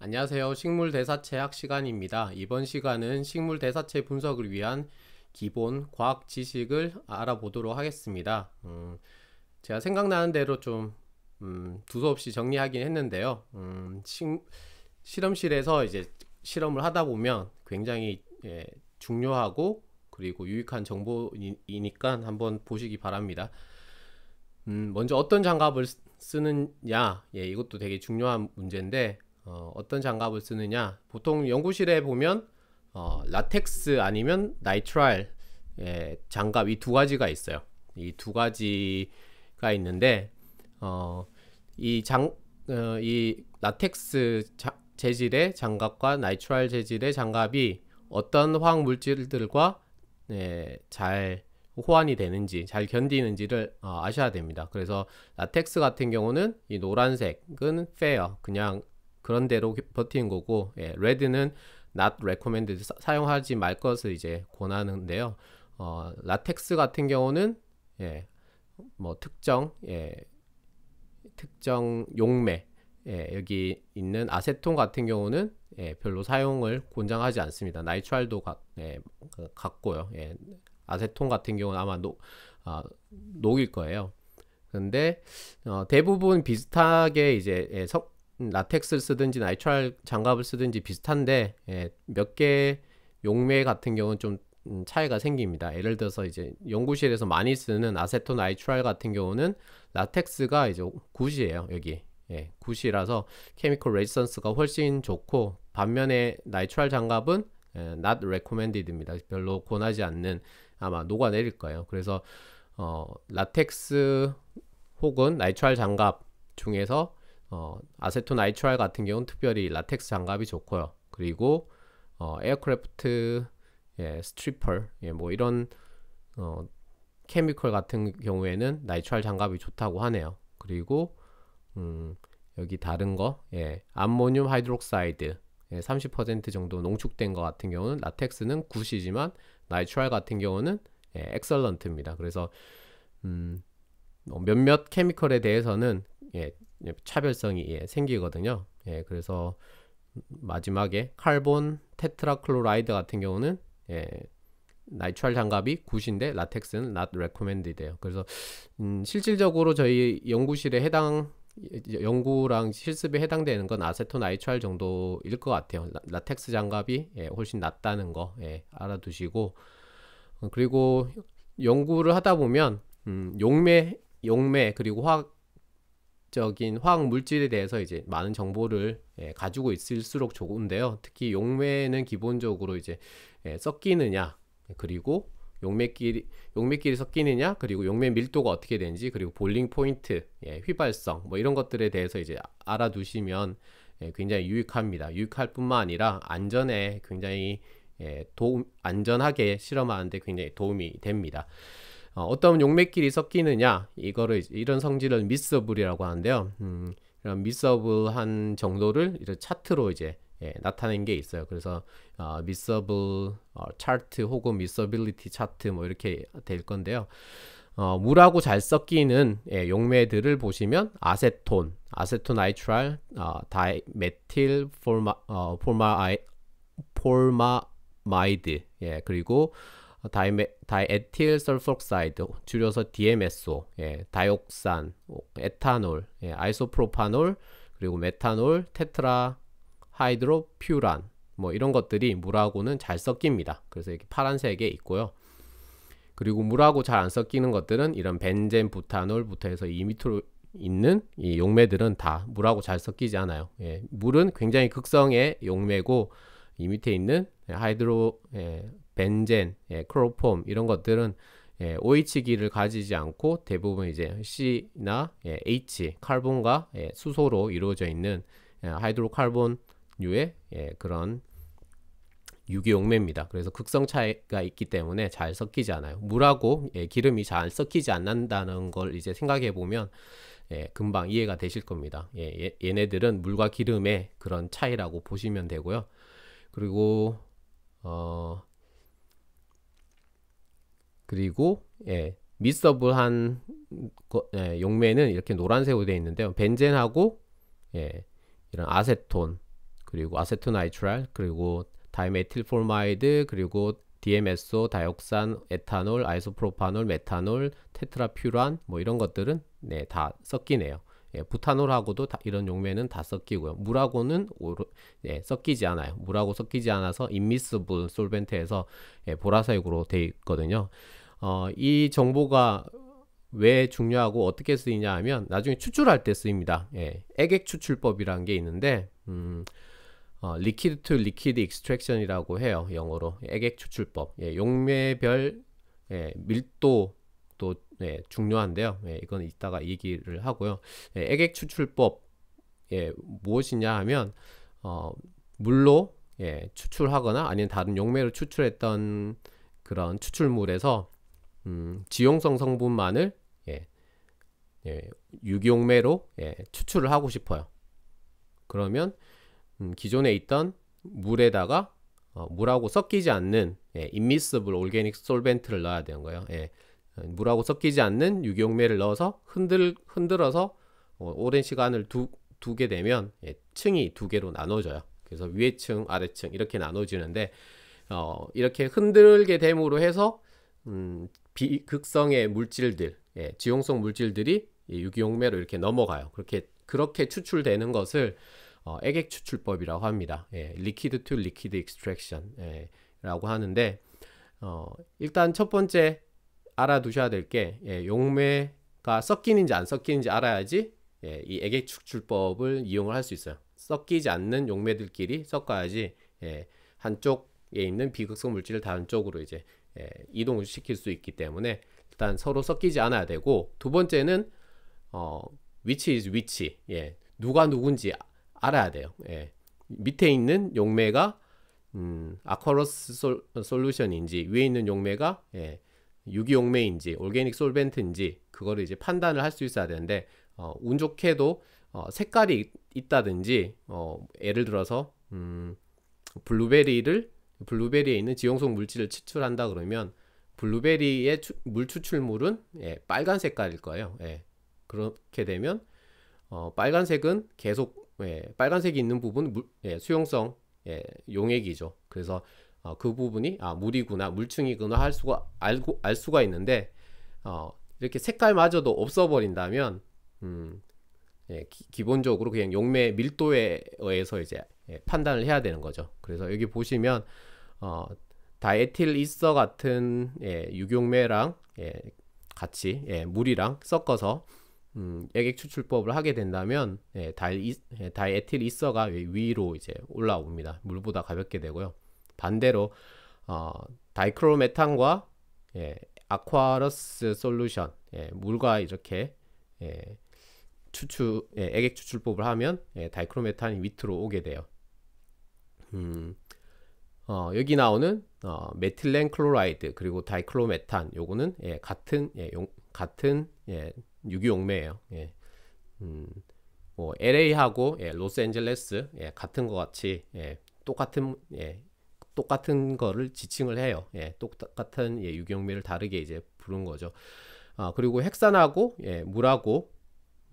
안녕하세요. 식물대사체 학시간입니다. 이번 시간은 식물대사체 분석을 위한 기본 과학 지식을 알아보도록 하겠습니다. 음, 제가 생각나는 대로 좀 음, 두서없이 정리하긴 했는데요. 음, 식, 실험실에서 이제 실험을 하다 보면 굉장히 예, 중요하고 그리고 유익한 정보이니까 한번 보시기 바랍니다. 음, 먼저 어떤 장갑을 쓰느냐, 예, 이것도 되게 중요한 문제인데 어, 떤 장갑을 쓰느냐 보통 연구실에 보면 어, 라텍스 아니면 나이트랄 예, 장갑 이 두 가지가 있어요 이 두 가지가 있는데 어, 이장이 어, 라텍스 자, 재질의 장갑과 나이트랄 재질의 장갑이 어떤 화학 물질들과 예, 잘 호환이 되는지 잘 견디는지를 어, 아셔야 됩니다. 그래서 라텍스 같은 경우는 이 노란색은 페어 그냥 그런 대로 버티는 거고 예, r e 는 not recommended 사, 용하지말 것을 이제 권하는데요. 어, 라텍스 같은 경우는 예, 뭐 특정 예, 특정 용매 예, 여기 있는 아세톤 같은 경우는 예, 별로 사용을 권장하지 않습니다. 나이트랄도 예, 그 같고요. 예, 아세톤 같은 경우는 아마 녹, 아, 녹일 거예요. 근데 어, 대부분 비슷하게 이제 예, 석, 라텍스를 쓰든지 나이트랄 장갑을 쓰든지 비슷한데 예, 몇개 용매 같은 경우는 좀 음, 차이가 생깁니다. 예를 들어서 이제 연구실에서 많이 쓰는 아세톤 나이트랄 같은 경우는 라텍스가 이제 굿이에요. 여기 예, 굿이라서 케미컬 레지선스가 훨씬 좋고 반면에 나이트랄 장갑은 예, not recommended입니다. 별로 권하지 않는 아마 녹아내릴 거예요. 그래서 어, 라텍스 혹은 나이트랄 장갑 중에서 어, 아세톤 나이트랄 같은 경우는 특별히 라텍스 장갑이 좋고요. 그리고 어, 에어크래프트 예, 스트리펄 예, 뭐 이런 어, 케미컬 같은 경우에는 나이트랄 장갑이 좋다고 하네요. 그리고 음, 여기 다른 거 예, 암모늄 하이드록사이드 예, 30% 정도 농축된 거 같은 경우는 라텍스는 굿이지만 나이트랄 같은 경우는 예, 엑설런트입니다. 그래서 음, 뭐 몇몇 케미컬에 대해서는 예, 차별성이 예, 생기거든요. 예, 그래서 마지막에 칼본 테트라클로라이드 같은 경우는 예, 나이트랄 장갑이 굿인데 라텍스는 not recommended예요. 그래서 음, 실질적으로 저희 연구실에 해당 연구랑 실습에 해당되는 건 아세톤 아이트랄 정도일 것 같아요. 라, 텍스 장갑이 예, 훨씬 낫다는 거 예, 알아두시고 어, 그리고 연구를 하다 보면 음, 용매 용매 그리고 화학 적인 화학 물질에 대해서 이제 많은 정보를 예, 가지고 있을수록 좋은데요. 특히 용매는 기본적으로 이제 예, 섞이느냐 그리고 용매끼리 용매끼리 섞이느냐 그리고 용매 밀도가 어떻게 되는지 그리고 볼링 포인트 예, 휘발성 뭐 이런 것들에 대해서 이제 알아두시면 예, 굉장히 유익합니다. 유익할 뿐만 아니라 안전에 굉장히 예, 도움 안전하게 실험하는데 굉장히 도움이 됩니다. 어, 떤 용매끼리 섞이느냐 이거를 이런 성질을 미서블이라고 하는데요. 음, 이런 미서블한 정도를 이제 차트로 이제 예, 나타낸 게 있어요. 그래서 미서블 차트 혹은 미서빌리티 차트 뭐 이렇게 될 건데요. 어, 물하고 잘 섞이는 예, 용매들을 보시면 아세톤, 아세토나이트랄, 어, 다이메틸 폴마 어, 폴마 폴마마이드 예, 그리고 다이메, 다이 에틸 설프사이드 줄여서 DMSO, 예, 다이옥산, 에탄올, 예, 아이소프로파놀, 그리고 메탄올, 테트라 하이드로퓨란 뭐 이런 것들이 물하고는 잘 섞입니다. 그래서 이렇게 파란색에 있고요. 그리고 물하고 잘 안 섞이는 것들은 이런 벤젠, 부탄올부터 해서 2미터로 있는 이 용매들은 다 물하고 잘 섞이지 않아요. 예, 물은 굉장히 극성의 용매고 이 밑에 있는 하이드로 예, 벤젠, 예, 크로폼 이런 것들은 예, OH기를 가지지 않고 대부분 이제 C나 예, H, 칼본과 예, 수소로 이루어져 있는 예, 하이드로칼본류의 예, 그런 유기용매입니다. 그래서 극성 차이가 있기 때문에 잘 섞이지 않아요. 물하고 예, 기름이 잘 섞이지 않는다는 걸 이제 생각해 보면 예, 금방 이해가 되실 겁니다. 예, 예, 얘네들은 물과 기름의 그런 차이라고 보시면 되고요. 그리고 어, 그리고 예, 미터블한 예, 용매는 이렇게 노란색으로 되어 있는데요. 벤젠하고 예, 이런 아세톤 그리고 아세토나이트랄 그리고 다이메틸포마이드 그리고 DMSO, 다이옥산, 에탄올, 아이소프로파놀, 메탄올, 테트라퓨란 뭐 이런 것들은 네, 다 섞이네요. 예, 부탄올하고도 다, 이런 용매는 다 섞이고요. 물하고는 오르, 예, 섞이지 않아요. 물하고 섞이지 않아서 인미스분 솔벤트에서 예, 보라색으로 돼 있거든요. 어, 이 정보가 왜 중요하고 어떻게 쓰이냐 하면 나중에 추출할 때 쓰입니다. 예, 액액 추출법이라는 게 있는데 음, 어, liquid to liquid extraction이라고 해요. 영어로 액액 추출법. 예, 용매별 예, 밀도 예, 중요한데요. 예, 이건 이따가 얘기를 하고요. 예, 액액 추출법 예, 무엇이냐 하면 어, 물로 예, 추출하거나 아니면 다른 용매로 추출했던 그런 추출물에서 음, 지용성 성분만을 예, 예, 유기용매로 예, 추출을 하고 싶어요. 그러면 음, 기존에 있던 물에다가 어, 물하고 섞이지 않는 예, 인미스블 올게닉 솔벤트를 넣어야 되는 거예요. 예. 물하고 섞이지 않는 유기용매를 넣어서 흔들, 흔들어서 어, 오랜 시간을 두, 두게 되면 예, 층이 두 개로 나눠져요. 그래서 위에 층, 아래 층 이렇게 나눠지는데 어, 이렇게 흔들게 됨으로 해서 음, 비극성의 물질들, 예, 지용성 물질들이 유기용매로 이렇게 넘어가요. 그렇게 그렇게 추출되는 것을 어, 액액 추출법이라고 합니다. 예, liquid to liquid extraction라고 예, 하는데 어, 일단 첫 번째 알아두셔야 될게 예, 용매가 섞이는지 안 섞이는지 알아야지 예, 이액객축출법을 이용을 할 수 있어요. 섞이지 않는 용매들끼리 섞어야지 예, 한쪽에 있는 비극성 물질을 다른 쪽으로 이제 예, 이동 시킬 수 있기 때문에 일단 서로 섞이지 않아야 되고 두 번째는 어, 위치 is 위치 예, 누가 누군지 알아야 돼요. 예, 밑에 있는 용매가 음, 아쿠아스 솔루션인지 위에 있는 용매가 예, 유기용매인지 올게닉 솔벤트인지 그거를 이제 판단을 할 수 있어야 되는데 어, 운 좋게도 어, 색깔이 있, 다든지 어, 예를 들어서 음, 블루베리를 블루베리에 있는 지용성 물질을 추출한다 그러면 블루베리의 추, 물 추출물은 예, 빨간 색깔일 거예요. 예. 그렇게 되면 어, 빨간색은 계속 예, 빨간색이 있는 부분 물, 예, 수용성 예, 용액이죠. 그래서 어, 그 부분이 아 물이구나 물층이구나 할 수가 알고 알 수가 있는데 어, 이렇게 색깔마저도 없어버린다면 음, 예, 기, 본적으로 그냥 용매 밀도에 의해서 이제 예, 판단을 해야 되는 거죠. 그래서 여기 보시면 어, 다에틸 이서 같은 예, 유경매랑 예, 같이 예, 물이랑 섞어서 음, 액액 추출법을 하게 된다면 예, 다이, 예, 다에틸 이서가 위로 이제 올라옵니다. 물보다 가볍게 되고요. 반대로 어, 다이크로메탄과 예, 아쿠아러스 솔루션 예, 물과 이렇게 예, 추출 예, 액액 추출법을 하면 예, 다이크로메탄이 밑으로 오게 돼요. 음, 어, 여기 나오는 어, 메틸렌 클로라이드 그리고 다이크로메탄 요거는 예, 같은 예, 용, 같은 예, 유기용매예요. 예. 음, 뭐 LA하고 예, 로스앤젤레스 예, 같은 것 같이 예, 똑같은 예, 똑같은 거를 지칭을 해요. 예, 똑같은 예, 유경미를 다르게 이제 부른 거죠. 아, 그리고 핵산하고 예, 물하고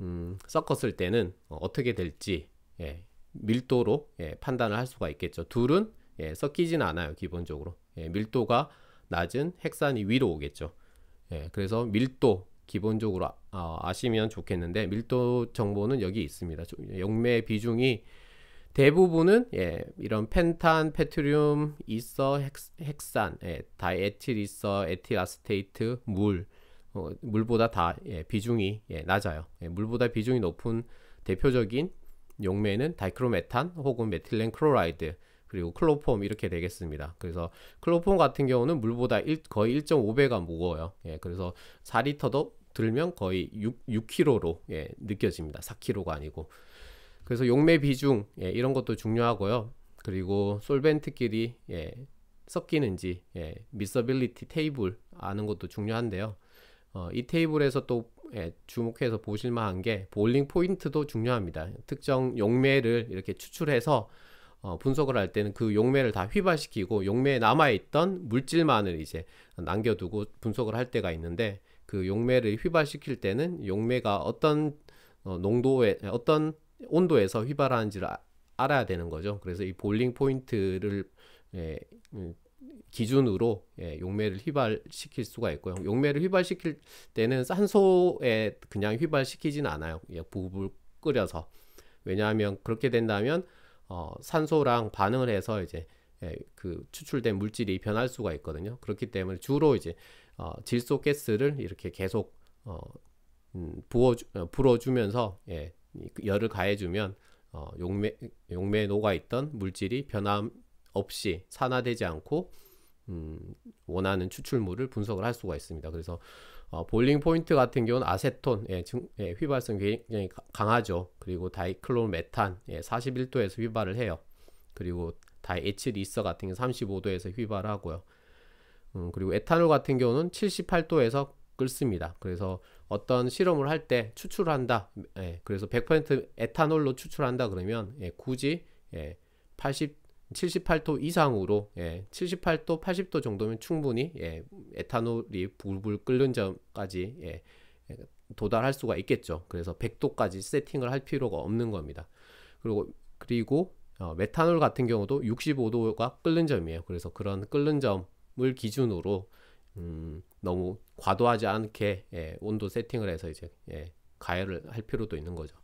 음, 섞었을 때는 어떻게 될지 예, 밀도로 예, 판단을 할 수가 있겠죠. 둘은 예, 섞이진 않아요. 기본적으로 예, 밀도가 낮은 핵산이 위로 오겠죠. 예, 그래서 밀도 기본적으로 아, 시면 좋겠는데 밀도 정보는 여기 있습니다. 용매 비중이 대부분은 예, 이런 펜탄, 페트륨, 이서, 핵산 예, 다에틸 이서, 에틸 아스테이트, 물 어, 물보다 다 예, 비중이 예, 낮아요. 예, 물보다 비중이 높은 대표적인 용매는 다이크로메탄 혹은 메틸렌 크로라이드 그리고 클로폼 이렇게 되겠습니다. 그래서 클로폼 같은 경우는 물보다 일, 거의 1.5배가 무거워요. 예, 그래서 4리터도 들면 거의 6, 6kg로 예, 느껴집니다. 4kg가 아니고. 그래서 용매 비중 예, 이런 것도 중요하고요. 그리고 솔벤트끼리 예, 섞이는지 예, 미서빌리티 테이블 아는 것도 중요한데요. 어, 이 테이블에서 또 예, 주목해서 보실만한 게 볼링 포인트도 중요합니다. 특정 용매를 이렇게 추출해서 어, 분석을 할 때는 그 용매를 다 휘발시키고 용매에 남아있던 물질만을 이제 남겨두고 분석을 할 때가 있는데 그 용매를 휘발시킬 때는 용매가 어떤 어, 농도에 어떤 온도에서 휘발하는지를 아, 알아야 되는 거죠. 그래서 이 볼링 포인트를 예, 음, 기준으로 예, 용매를 휘발시킬 수가 있고요. 용매를 휘발시킬 때는 산소에 그냥 휘발시키진 않아요. 예, 부불 끓여서 왜냐하면 그렇게 된다면 어, 산소랑 반응을 해서 이제 예, 그 추출된 물질이 변할 수가 있거든요. 그렇기 때문에 주로 이제 어, 질소 가스를 이렇게 계속 어, 음, 부어 어, 불어주면서 예, 그 열을 가해주면 어, 용매, 용매에 녹아있던 물질이 변함 없이 산화되지 않고 음, 원하는 추출물을 분석을 할 수가 있습니다. 그래서 어, 볼링 포인트 같은 경우는 아세톤, 예, 증, 예, 휘발성 굉장히 강하죠. 그리고 다이클로메탄, 예, 41도에서 휘발을 해요. 그리고 다이에칠이서 같은 경우 35도에서 휘발하고요. 음, 그리고 에탄올 같은 경우는 78도에서 끓습니다. 그래서 어떤 실험을 할 때 추출한다. 예, 그래서 100% 에탄올로 추출한다 그러면 예, 굳이 예, 80 78도 이상으로 예, 78도 80도 정도면 충분히 예, 에탄올이 불불 끓는 점까지 예, 도달할 수가 있겠죠. 그래서 100도까지 세팅을 할 필요가 없는 겁니다. 그리고 그리고 어, 메탄올 같은 경우도 65도가 끓는 점이에요. 그래서 그런 끓는 점을 기준으로 음, 너무 과도하지 않게 예, 온도 세팅을 해서 이제 예, 가열을 할 필요도 있는 거죠.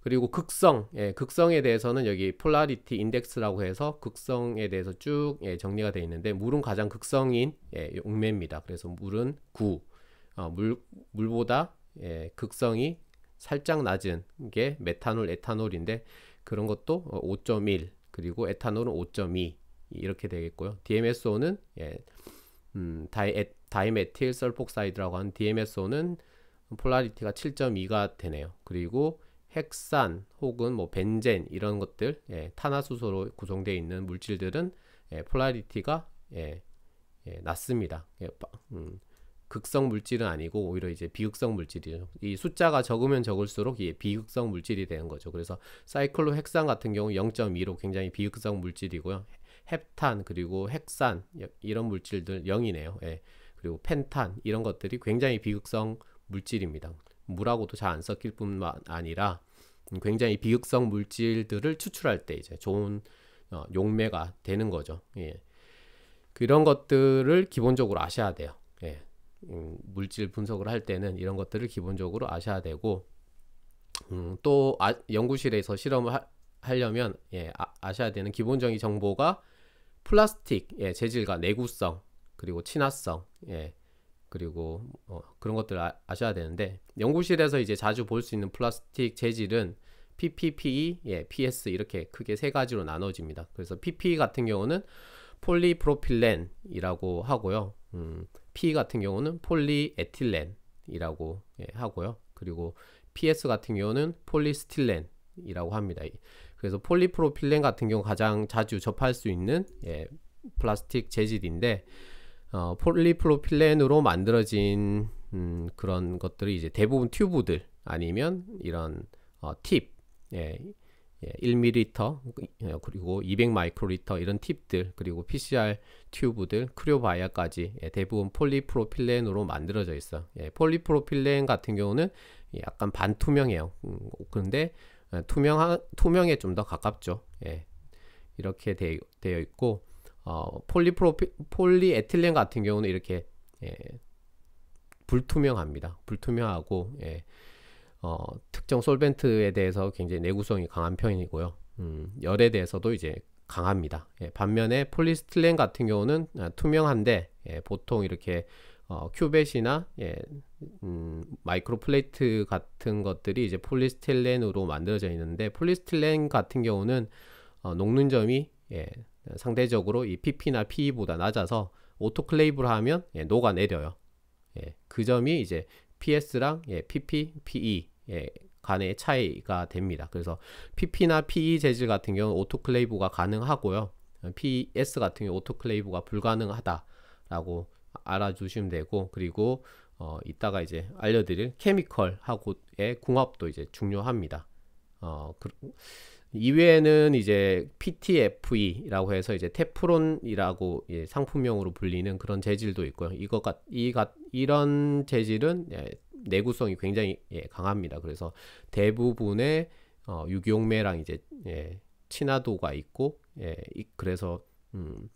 그리고 극성, 예, 극성에 대해서는 여기 폴라리티 인덱스라고 해서 극성에 대해서 쭉 예, 정리가 되어 있는데 물은 가장 극성인 예, 용매입니다. 그래서 물은 9, 어, 물 물보다 예, 극성이 살짝 낮은 게 메탄올, 에탄올인데 그런 것도 5.1 어, 그리고 에탄올은 5.2 이렇게 되겠고요. DMSO는 예, 음, 다이 다이메틸설폭사이드라고 하는 DMSO는 폴라리티가 7.2가 되네요. 그리고 핵산 혹은 뭐 벤젠 이런 것들 예, 탄화수소로 구성되어 있는 물질들은 예, 폴라리티가 예, 예, 낮습니다. 예, 음, 극성 물질은 아니고 오히려 이제 비극성 물질이죠. 이 숫자가 적으면 적을수록 이 비극성 물질이 되는 거죠. 그래서 사이클로 핵산 같은 경우 0.2로 굉장히 비극성 물질이고요. 헵탄 그리고 핵산 이런 물질들 0이네요. 예. 그리고 펜탄 이런 것들이 굉장히 비극성 물질입니다. 물하고도 잘 안 섞일 뿐만 아니라 굉장히 비극성 물질들을 추출할 때 이제 좋은 어, 용매가 되는 거죠. 예. 그런 것들을 기본적으로 아셔야 돼요. 예. 음, 물질 분석을 할 때는 이런 것들을 기본적으로 아셔야 되고 음, 또 아, 연구실에서 실험을 하, 려면 예, 아, 셔야 되는 기본적인 정보가 플라스틱 예, 재질과 내구성 그리고 친화성, 예, 그리고 어, 그런 것들 아, 아셔야 되는데 연구실에서 이제 자주 볼 수 있는 플라스틱 재질은 PPPE, 예, PS 이렇게 크게 세 가지로 나눠집니다. 그래서 PPE 같은 경우는 폴리프로필렌이라고 하고요. 음, P 같은 경우는 폴리에틸렌이라고 예, 하고요. 그리고 PS 같은 경우는 폴리스틸렌이라고 합니다. 그래서 폴리프로필렌 같은 경우 가장 자주 접할 수 있는 예, 플라스틱 재질인데 어, 폴리프로필렌으로 만들어진 음, 그런 것들이 이제 대부분 튜브들 아니면 이런 어, 팁, 예, 예, 1ml 어, 그리고 200마이크로리터 이런 팁들 그리고 PCR 튜브들 크리오바이아까지 예, 대부분 폴리프로필렌으로 만들어져 있어. 예, 폴리프로필렌 같은 경우는 약간 반투명해요. 음, 그런데 어, 투명 투명에 좀 더 가깝죠. 예, 이렇게 되, 어 있고 어, 폴리프로피, 폴리에틸렌 같은 경우는 이렇게 예, 불투명합니다. 불투명하고 예, 어, 특정 솔벤트에 대해서 굉장히 내구성이 강한 편이고요. 음, 열에 대해서도 이제 강합니다. 예, 반면에 폴리스틸렌 같은 경우는 아, 투명한데 예, 보통 이렇게 어, 큐벳이나 예, 음, 마이크로 플레이트 같은 것들이 이제 폴리스틸렌으로 만들어져 있는데 폴리스틸렌 같은 경우는 어, 녹는 점이 예, 상대적으로 이 PP나 PE보다 낮아서 오토클레이브를 하면 예, 녹아내려요. 예, 그 점이 이제 PS랑 예, PP, PE 예, 간의 차이가 됩니다. 그래서 PP나 PE 재질 같은 경우는 오토클레이브가 가능하고요. PS 같은 경우 오토클레이브가 불가능하다라고 알아주시면 되고 그리고 어, 이따가 이제 알려드릴 케미컬하고의 궁합도 이제 중요합니다. 어, 그, 이외에는 이제 PTFE라고 해서 이제 테프론이라고 예, 상품명으로 불리는 그런 재질도 있고요. 이것 같, 이같 이런 재질은 예, 내구성이 굉장히 예, 강합니다. 그래서 대부분의 어, 유기용매랑 이제 예, 친화도가 있고 예, 이, 그래서 음,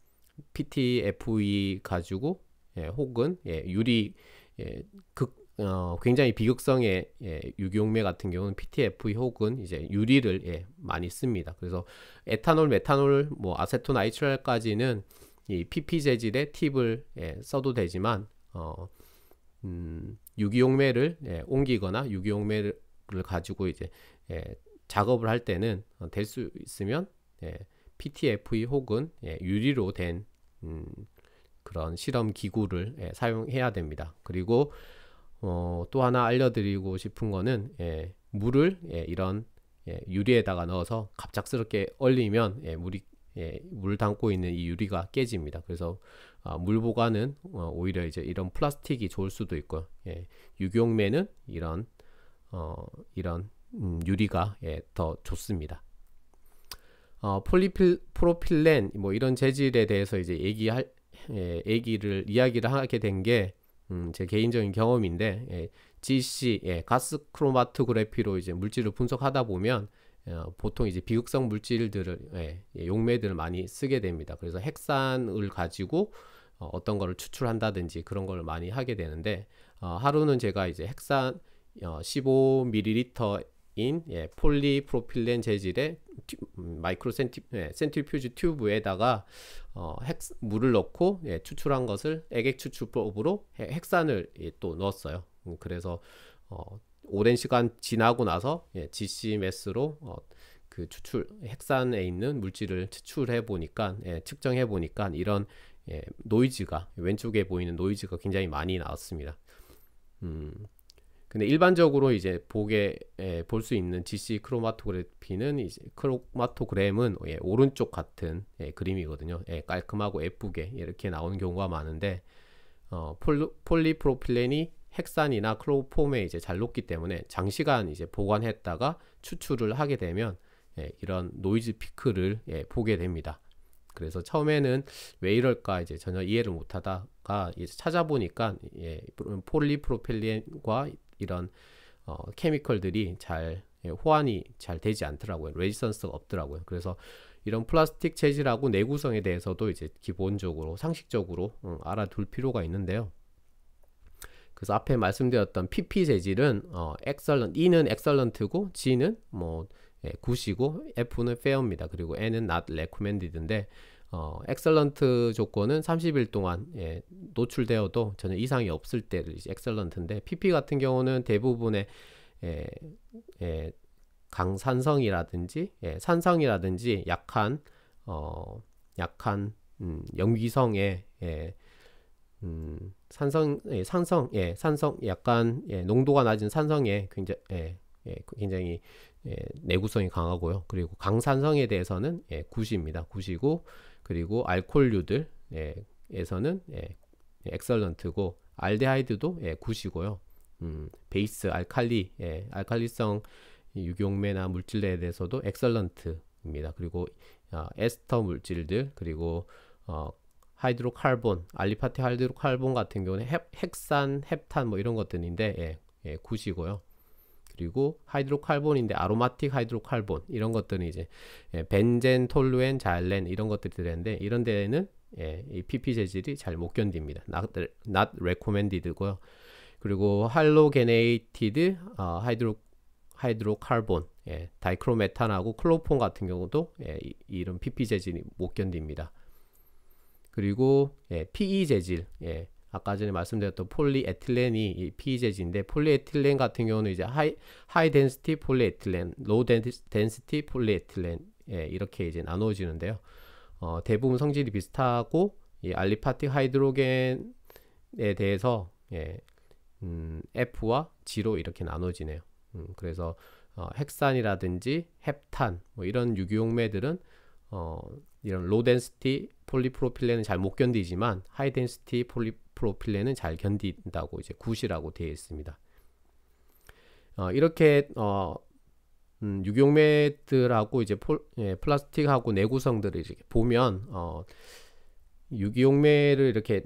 PTFE 가지고 예, 혹은 예, 유리 예, 극 어, 굉장히 비극성의 예, 유기용매 같은 경우는 PTF 혹은 이제 유리를 예, 많이 씁니다. 그래서 에탄올, 메탄올, 뭐 아세톤, 아이트랄까지는 이 PP 재질의 팁을 예, 써도 되지만 어, 음, 유기용매를 예, 옮기거나 유기용매를 가지고 이제 예, 작업을 할 때는 어, 될수 있으면 예, PTFE 혹은 예, 유리로 된 음, 그런 실험 기구를 예, 사용해야 됩니다. 그리고 어, 또 하나 알려드리고 싶은 거는 예, 물을 예, 이런 예, 유리에다가 넣어서 갑작스럽게 얼리면 예, 물이 예, 물 담고 있는 이 유리가 깨집니다. 그래서 아, 물 보관은 어, 오히려 이제 이런 플라스틱이 좋을 수도 있고 예, 유경매는 이런 어, 이런 음, 유리가 예, 더 좋습니다. 어, 폴리필 프로필렌 뭐 이런 재질에 대해서 이제 얘기할 예, 얘기를 이야기를 하게 된게 음, 제 개인적인 경험인데 예, GC 예, 가스 크로마토그래피로 이제 물질을 분석하다 보면 어, 보통 이제 비극성 물질들을 예, 예, 용매들을 많이 쓰게 됩니다. 그래서 핵산을 가지고 어, 어떤 거를 추출한다든지 그런 걸 많이 하게 되는데 어, 하루는 제가 이제 핵산 어, 15ml인 예, 폴리프로필렌 재질의 튜, 음, 마이크로 센티, 예, 센트리퓨지 튜브에다가 어, 핵, 물을 넣고 예, 추출한 것을 액액 추출법으로 핵산을 예, 또 넣었어요. 음, 그래서 어, 오랜 시간 지나고 나서 예, GCMS로 어, 그 추출 핵산에 있는 물질을 추출해 보니까 예, 측정해 보니까 이런 예, 노이즈가 왼쪽에 보이는 노이즈가 굉장히 많이 나왔습니다. 음, 근데 일반적으로 이제 보게 예, 볼수 있는 GC 크로마토그래피는 이제 크로마토그램은 예, 오른쪽 같은 예, 그림이거든요. 예, 깔끔하고 예쁘게 이렇게 나오는 경우가 많은데 어, 폴리프로필렌이 핵산이나 크로폼에 이제 잘 녹기 때문에 장시간 이제 보관했다가 추출을 하게 되면 예, 이런 노이즈 피크를 예, 보게 됩니다. 그래서 처음에는 왜 이럴까 이제 전혀 이해를 못하다가 이제 찾아보니까 예, 폴리프로필렌과 이런 어, 케미컬들이 잘 예, 호환이 잘 되지 않더라고요. 레지선스가 없더라고요. 그래서 이런 플라스틱 재질하고 내구성에 대해서도 이제 기본적으로 상식적으로 음, 알아둘 필요가 있는데요. 그래서 앞에 말씀드렸던 PP 재질은 어, excellent, E는 excellent고 G는 뭐 예, 굿이고 F는 fair입니다. 그리고 N은 not recommended인데 어, 엑셀런트 조건은 30일 동안 예, 노출되어도 전혀 이상이 없을 때를 엑셀런트인데 PP 같은 경우는 대부분의 예, 예, 강산성이라든지 예, 산성이라든지 약한 어, 약한 음, 염기성의 예, 음, 산성 예, 산성 예, 산성 약간 예, 농도가 낮은 산성에 굉장히 예, 예, 굉장히 예, 내구성이 강하고요. 그리고 강산성에 대해서는 예, 9시입니다. 9시고 그리고 알콜류들 예, 에서는 예, 엑설런트고 알데하이드도 예, 굿이고요 음, 베이스 알칼리 예, 알칼리성 유경매나 물질에 대해서도 엑설런트입니다. 그리고 어, 에스터 물질들 그리고 어, 하이드로칼본알리파티하이드로칼본 같은 경우는 핵산 헵탄 뭐 이런 것들인데 예, 예, 9시고요. 그리고 하이드로칼본인데 아로마틱 하이드로칼본 이런 것들은 이제 예, 벤젠, 톨루엔, 자일렌 이런 것들이 되는데 이런 데에는 예, 이 PP 재질이 잘 못 견딥니다. Not, not recommended고요. 그리고 할로게네이티드 어, 하이드로 하이드로칼본, 예, 다이크로메탄하고 클로폰 같은 경우도 예, 이, 이런 PP 재질이 못 견딥니다. 그리고 예, PE 재질, 예, 아까 전에 말씀드렸던 폴리에틸렌이 피재질인데 폴리에틸렌 같은 경우는 이제 하이 하이 덴시티 폴리에틸렌, 로우 덴시티 폴리에틸렌 예, 이렇게 이제 나눠지는데요. 어, 대부분 성질이 비슷하고 이 알리파틱 하이드로겐에 대해서 예, 음, F와 G로 이렇게 나눠지네요. 음, 그래서 어, 헥산이라든지 헵탄 뭐 이런 유기용매들은 어, 이런 로덴시티 폴리프로필렌은 잘 못 견디지만 하이덴시티 폴리 프로필레는 잘 견딘다고 이제 굿이라고 되어 있습니다. 어, 이렇게 어, 음, 유격 매트하고 이제 폴, 예, 플라스틱하고 내구성들을 이렇게 보면 어, 유기용매를 이렇게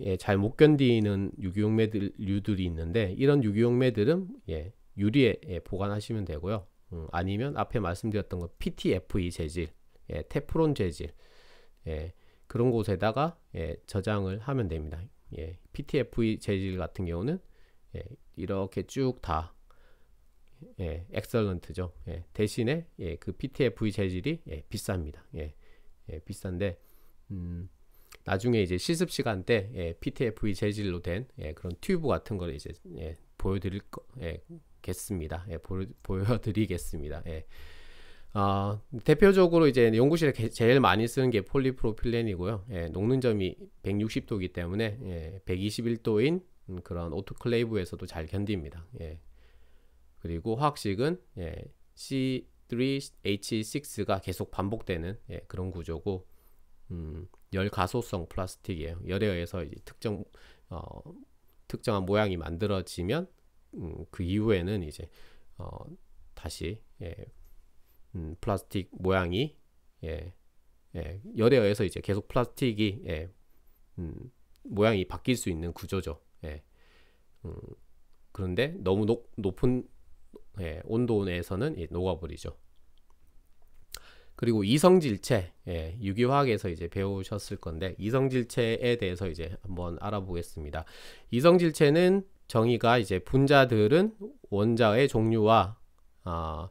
예, 잘 못 견디는 유기용매류들이 있는데 이런 유기용매들은 예, 유리에 예, 보관하시면 되고요. 음, 아니면 앞에 말씀드렸던 것 PTFE 재질, 예, 테프론 재질 예, 그런 곳에다가 예, 저장을 하면 됩니다. 예, PTFE 재질 같은 경우는 예, 이렇게 쭉다 예, 엑설런트죠. 예, 대신에 예, 그 p t f e 재질이 예, 비쌉니다. 예, 예, 비싼데 음, 나중에 이제 시습 시간 때 예, p t f e 재질로 된 예, 그런 튜브 같은 걸 이제 예, 보여드릴 거, 예, 겠습니다. 예, 보여, 보여드리겠습니다. 예. 어, 대표적으로 이제 연구실에 게, 제일 많이 쓰는 게 폴리프로필렌이고요. 예, 녹는 점이 160도이기 때문에 예, 121도인 그런 오토클레이브에서도 잘 견딥니다. 예. 그리고 화학식은 예, C3H6가 계속 반복되는 예, 그런 구조고 음, 열 가소성 플라스틱이에요. 열에 의해서 이제 특정 어, 특정한 모양이 만들어지면 음, 그 이후에는 이제 어, 다시 예, 음, 플라스틱 모양이 예, 예, 열에 의해서 이제 계속 플라스틱이 예, 음, 모양이 바뀔 수 있는 구조죠. 예. 음, 그런데 너무 높, 높은 예, 온도에서는 예, 녹아버리죠. 그리고 이성질체, 예, 유기화학에서 이제 배우셨을 건데 이성질체에 대해서 이제 한번 알아보겠습니다. 이성질체는 정의가 이제 분자들은 원자의 종류와 아, 어,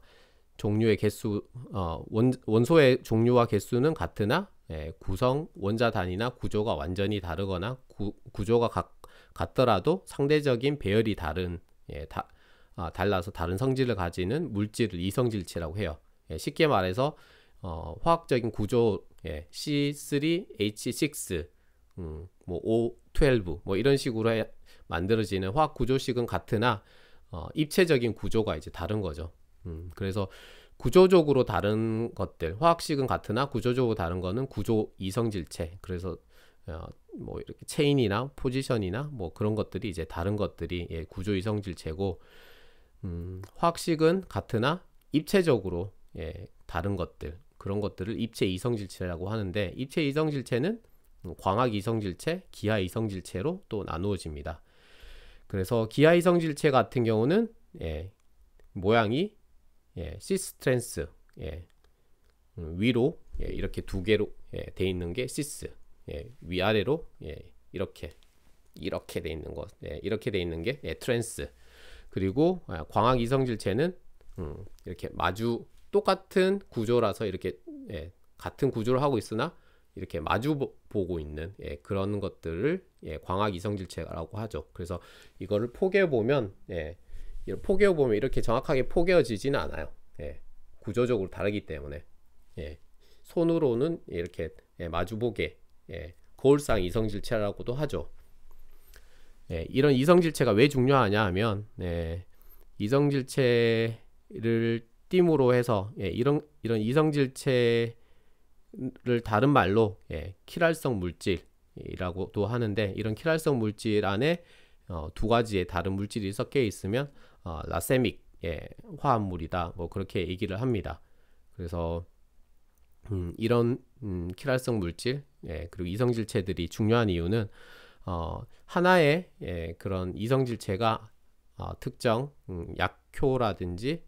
종류의 개수 어, 원, 원소의 종류와 개수는 같으나 예, 구성 원자 단위나 구조가 완전히 다르거나 구, 구조가 각, 같더라도 상대적인 배열이 다른 예, 다, 아, 달라서 다른 성질을 가지는 물질을 이성질체라고 해요. 예, 쉽게 말해서 어, 화학적인 구조 예, C3H6 음, 뭐 O12 뭐 이런 식으로 해, 만들어지는 화학 구조식은 같으나 어, 입체적인 구조가 이제 다른 거죠. 음, 그래서 구조적으로 다른 것들, 화학식은 같으나 구조적으로 다른 거는 구조 이성질체. 그래서 어, 뭐 이렇게 체인이나 포지션이나 뭐 그런 것들이 이제 다른 것들이 예, 구조 이성질체고 음, 화학식은 같으나 입체적으로 예, 다른 것들 그런 것들을 입체 이성질체라고 하는데 입체 이성질체는 광학 이성질체, 기하 이성질체로 또 나누어집니다. 그래서 기하 이성질체 같은 경우는 예, 모양이 예, 시스트랜스 예, 음, 위로 예, 이렇게 두 개로 예, 돼 있는 게 시스 예, 위아래로 예, 이렇게 이렇게 돼 있는 것 예, 이렇게 돼 있는 게 예, 트랜스 그리고 아, 광학 이성질체는 음, 이렇게 마주 똑같은 구조라서 이렇게 예, 같은 구조를 하고 있으나 이렇게 마주 보, 고 있는 예, 그런 것들을 예, 광학 이성질체라고 하죠. 그래서 이거를 포개 보면 예, 이렇게 포개어 보면 이렇게 정확하게 포개어지지는 않아요. 예. 구조적으로 다르기 때문에 예. 손으로는 이렇게 예, 마주보게 예, 거울상 이성질체라고도 하죠. 예, 이런 이성질체가 왜 중요하냐 하면 예, 이성질체를 띠으로 해서 이런 이런 이성질체를 다른 말로 키랄성 물질이라고도 하는데 이런 키랄성 물질 안에 어, 두 가지의 다른 물질이 섞여 있으면 어, 라세믹 예, 화합물이다 뭐 그렇게 얘기를 합니다. 그래서 음, 이런 음, 키랄성 물질 예, 그리고 이성질체들이 중요한 이유는 어, 하나의 예, 그런 이성질체가 어, 특정 음, 약효라든지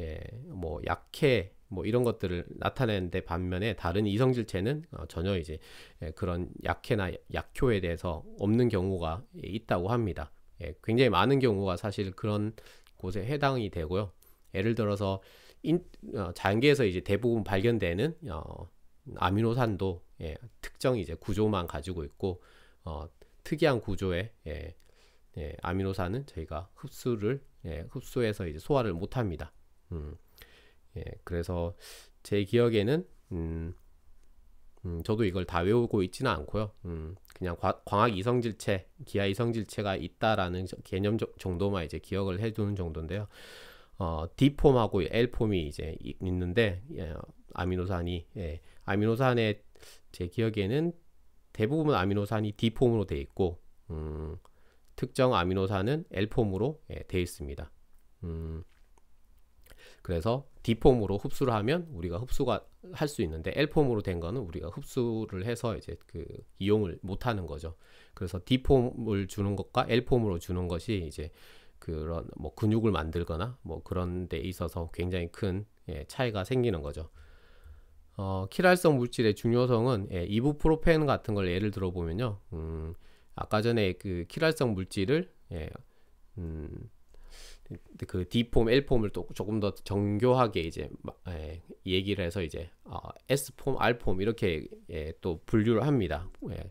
예, 뭐 약해 뭐 이런 것들을 나타내는데 반면에 다른 이성질체는 어, 전혀 이제 예, 그런 약해나 약효에 대해서 없는 경우가 있다고 합니다. 예, 굉장히 많은 경우가 사실 그런 곳에 해당이 되고요. 예를 들어서 인, 어, 장기에서 이제 대부분 발견되는 어, 아미노산도 예, 특정 이제 구조만 가지고 있고 어, 특이한 구조의 예, 예, 아미노산은 저희가 흡수를 예, 흡수해서 이제 소화를 못합니다. 음. 예, 그래서 제 기억에는 음, 음, 저도 이걸 다 외우고 있지는 않고요. 음, 그냥 과, 광학 이성질체, 기하 이성질체가 있다라는 개념 정도만 이제 기억을 해두는 정도인데요. 어, D폼하고 L폼이 이제 있는데 예, 아미노산이 예, 아미노산의 제 기억에는 대부분 아미노산이 D폼으로 돼 있고 음, 특정 아미노산은 L폼으로 예, 돼 있습니다. 음, 그래서 D폼으로 흡수를 하면 우리가 흡수가 할 수 있는데 L폼으로 된 거는 우리가 흡수를 해서 이제 그 이용을 못 하는 거죠. 그래서 D폼을 주는 것과 L폼으로 주는 것이 이제 그런 뭐 근육을 만들거나 뭐 그런 데 있어서 굉장히 큰 예, 차이가 생기는 거죠. 어, 키랄성 물질의 중요성은 예, 이부프로펜 같은 걸 예를 들어 보면요. 음, 아까 전에 그 키랄성 물질을 예, 음, 그 D폼, L폼을 또 조금 더 정교하게 이제 예, 얘기를 해서 이제 어, S폼, R폼 이렇게 예, 또 분류를 합니다. 예,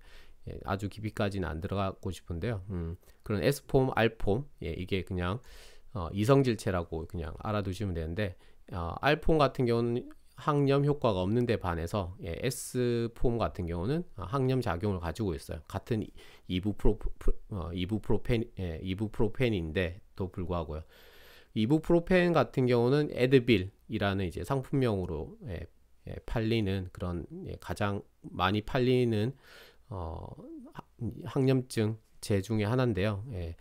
예, 아주 깊이까지는 안 들어가고 싶은데요. 음, 그런 S폼, R폼 예, 이게 그냥 어, 이성질체라고 그냥 알아두시면 되는데 어, R폼 같은 경우는 항염 효과가 없는데 반해서 예, S폼 같은 경우는 항염 작용을 가지고 있어요. 같은 이부프로, 어, 이부프로펜, 예, 이부프로펜인데 도 불구하고요. 이부프로펜 같은 경우는 에드빌이라는 이제 상품명으로 예, 예, 팔리는 그런 예, 가장 많이 팔리는 어, 항염증 제 중에 하나인데요. 예,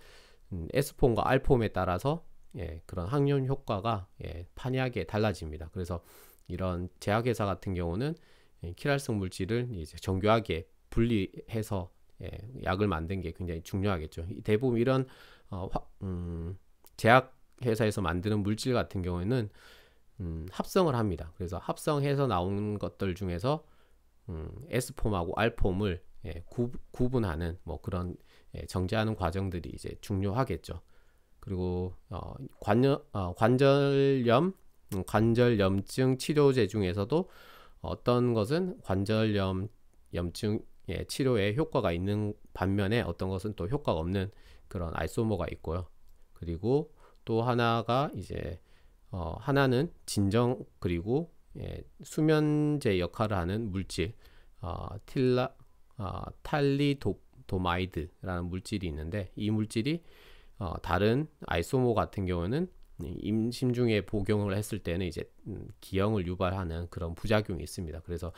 음, 에스폼과 알폼에 따라서 예, 그런 항염 효과가 예, 판이하게 달라집니다. 그래서 이런 제약회사 같은 경우는 예, 키랄성 물질을 이제 정교하게 분리해서 예, 약을 만든 게 굉장히 중요하겠죠. 대부분 이런 어, 화, 음, 제약회사에서 만드는 물질 같은 경우에는 음, 합성을 합니다. 그래서 합성해서 나온 것들 중에서 음, S폼하고 R폼을 예, 구, 구분하는 뭐 그런 예, 정제하는 과정들이 이제 중요하겠죠. 그리고 어, 관여, 어, 관절염, 음, 관절염증 치료제 중에서도 어떤 것은 관절염 염증 예, 치료에 효과가 있는 반면에 어떤 것은 또 효과가 없는 그런 아이소머가 있고요. 그리고 또 하나가 이제 어, 하나는 진정 그리고 예, 수면제 역할을 하는 물질 어, 틸라 어, 탈리도마이드라는 물질이 있는데 이 물질이 어, 다른 아이소모 같은 경우는 임신 중에 복용을 했을 때는 이제 음, 기형을 유발하는 그런 부작용이 있습니다. 그래서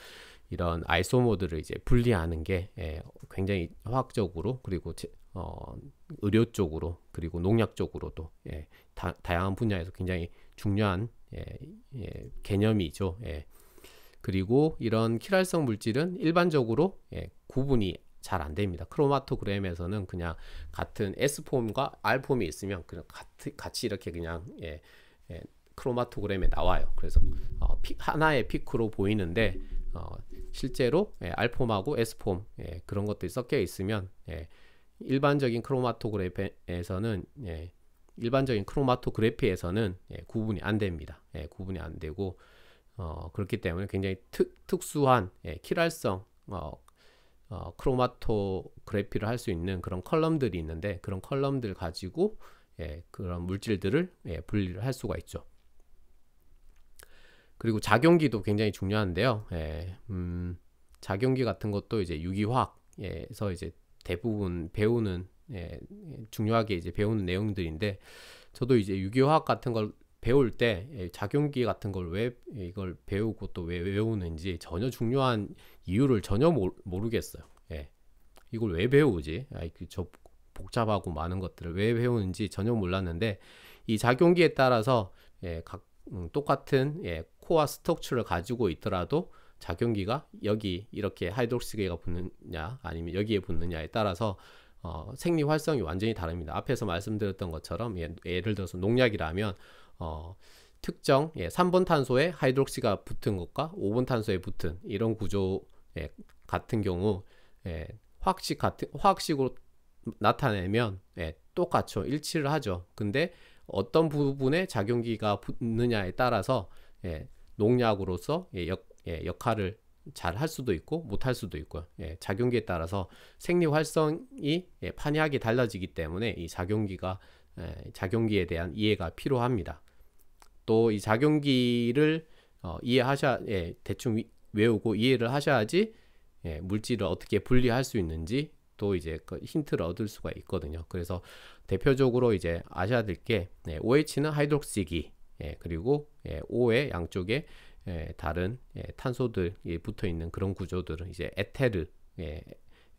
이런 아이소모들을 이제 분리하는 게 예, 굉장히 화학적으로 그리고 제, 어, 의료 쪽으로 그리고 농약 쪽으로도 예, 다, 양한 분야에서 굉장히 중요한 예, 예, 개념이죠. 예. 그리고 이런 키랄성 물질은 일반적으로 예, 구분이 잘 안 됩니다. 크로마토그램에서는 그냥 같은 S폼과 R폼이 있으면 그냥 같이, 같이 이렇게 그냥 예, 예, 크로마토그램에 나와요. 그래서 어, 피, 하나의 피크로 보이는데 어, 실제로 예, R폼하고 S폼 예, 그런 것들이 섞여 있으면 예, 일반적인 크로마토그래피에서는 예, 일반적인 크로마토그래피에서는 예, 구분이 안 됩니다. 예, 구분이 안 되고 어, 그렇기 때문에 굉장히 특, 특수한 예, 키랄성 어, 어, 크로마토그래피를 할 수 있는 그런 컬럼들이 있는데 그런 컬럼들 가지고 예, 그런 물질들을 예, 분리를 할 수가 있죠. 그리고 작용기도 굉장히 중요한데요. 예, 음, 작용기 같은 것도 이제 유기화학에서 이제 대부분 배우는 예, 예, 중요하게 이제 배우는 내용들인데 저도 이제 유기화학 같은 걸 배울 때 예, 작용기 같은 걸 왜 이걸 배우고 또 왜 외우는지 전혀 중요한 이유를 전혀 모르겠어요. 예. 이걸 왜 배우지? 아이 그 저 복잡하고 많은 것들을 왜 배우는지 전혀 몰랐는데 이 작용기에 따라서 예, 각 음, 똑같은 예, 코어 스톡추를 가지고 있더라도 작용기가 여기 이렇게 하이드록시계가 붙느냐 아니면 여기에 붙느냐에 따라서 어, 생리 활성이 완전히 다릅니다. 앞에서 말씀드렸던 것처럼 예, 예를 들어서 농약이라면 어, 특정 예, 3번 탄소에 하이드록시가 붙은 것과 5번 탄소에 붙은 이런 구조 예, 같은 경우 예, 화학식 같은 화학식으로 나타내면 예, 똑같죠. 일치를 하죠. 근데 어떤 부분에 작용기가 붙느냐에 따라서 예, 농약으로서 예, 역, 예, 역할을 잘 할 수도 있고 못 할 수도 있고요. 예, 작용기에 따라서 생리 활성이 예, 판이하게 달라지기 때문에 이 작용기가 예, 작용기에 대한 이해가 필요합니다. 또 이 작용기를 어, 이해하셔 예, 대충 외우고 이해를 하셔야지 예, 물질을 어떻게 분리할 수 있는지 또 이제 그 힌트를 얻을 수가 있거든요. 그래서 대표적으로 이제 아셔야 될게 예, OH는 하이드록시기 예, 그리고 예, O의 양쪽에 예, 다른 예, 탄소들이 예, 붙어 있는 그런 구조들은 이제 에테르 예,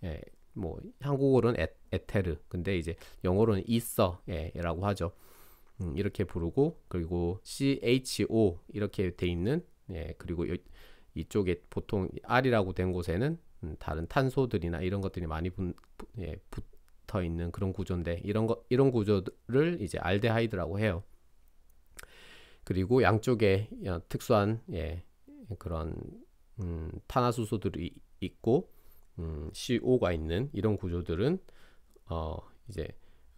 예, 뭐 한국어로는 에, 테르 근데 이제 영어로는 있어 예, 라고 하죠 음, 이렇게 부르고 그리고 CHO 이렇게 돼 있는 예, 그리고 여, 이쪽에 보통 R이라고 된 곳에는 음, 다른 탄소들이나 이런 것들이 많이 분, 예, 붙어 있는 그런 구조인데 이런 거 이런 구조를 이제 알데하이드라고 해요 그리고 양쪽에 어, 특수한 예, 그런 음, 탄화수소들이 있고 음, CO가 있는 이런 구조들은 어, 이제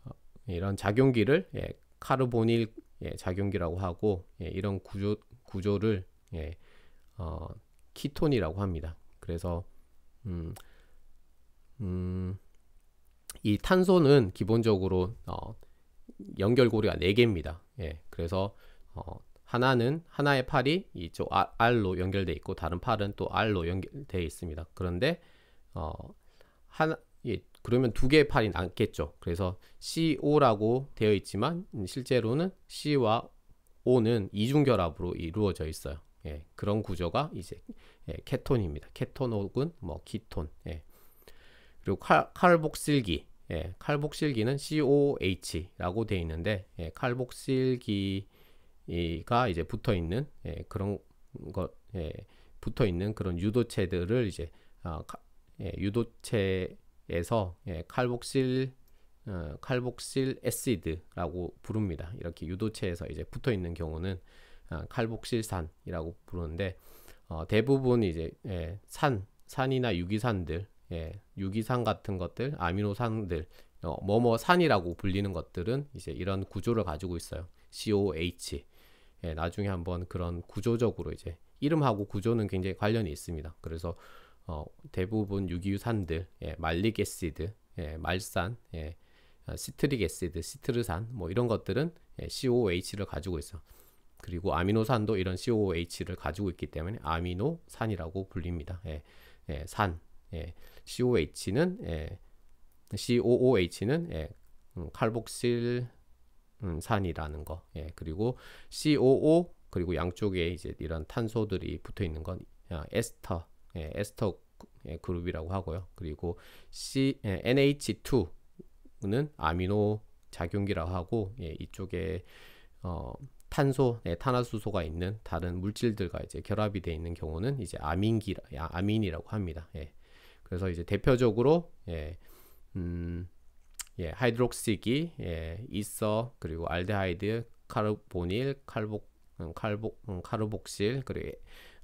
어, 이런 작용기를 예, 카르보닐 예, 작용기라고 하고 예, 이런 구조 구조를 예, 어, 키톤이라고 합니다. 그래서 음, 음, 이 탄소는 기본적으로 어, 연결고리가 4개입니다. 예, 그래서 어, 하나는 하나의 팔이 이쪽 아, R로 연결되어 있고 다른 팔은 또 R로 연결되어 있습니다. 그런데 어, 하나 예, 그러면 두 개의 팔이 남겠죠. 그래서 CO라고 되어 있지만 실제로는 C와 O는 이중 결합으로 이루어져 있어요. 예, 그런 구조가 이제 예, 케톤입니다. 케톤 혹은 뭐 키톤. 예. 그리고 칼, 칼복실기. 예, 칼복실기는 COH라고 되어 있는데 예, 칼복실기 이가 이제 붙어 있는 예, 그런 것 예, 붙어 있는 그런 유도체들을 이제 아, 카, 예, 유도체에서 예, 칼복실 어, 칼복실 에시드라고 부릅니다. 이렇게 유도체에서 이제 붙어 있는 경우는 아, 칼복실산이라고 부르는데 어, 대부분 이제 예, 산 산이나 유기산들 예, 유기산 같은 것들 아미노산들 어, 뭐뭐 산이라고 불리는 것들은 이제 이런 구조를 가지고 있어요. COH 예, 나중에 한번 그런 구조적으로 이제 이름하고 구조는 굉장히 관련이 있습니다. 그래서 어, 대부분 유기유산들, 예, 말릭 애시드, 예, 말산, 예, 어, 시트릭 애시드, 시트르산 뭐 이런 것들은 예, c o h 를 가지고 있어. 그리고 아미노산도 이런 c o h 를 가지고 있기 때문에 아미노산이라고 불립니다. 예, 예, 산, 예, COH는 예, COOH는 예, 음, 칼복실 음, 산이라는 거. 예, 그리고 COO 그리고 양쪽에 이제 이런 탄소들이 붙어 있는 건 아, 에스터, 예, 에스터 그, 예, 그룹이라고 하고요. 그리고 C, 예, NH2는 아미노 작용기라고 하고 예, 이쪽에 어, 탄소, 예, 탄화수소가 있는 다른 물질들과 이제 결합이 되어 있는 경우는 이제 아민기, 아, 아민이라고 합니다. 예. 그래서 이제 대표적으로 예, 음, 예, 하이드록시기, 예, 이서, 그리고 알데하이드, 카르보닐, 칼복, 음, 칼복, 음, 카르복실, 그리고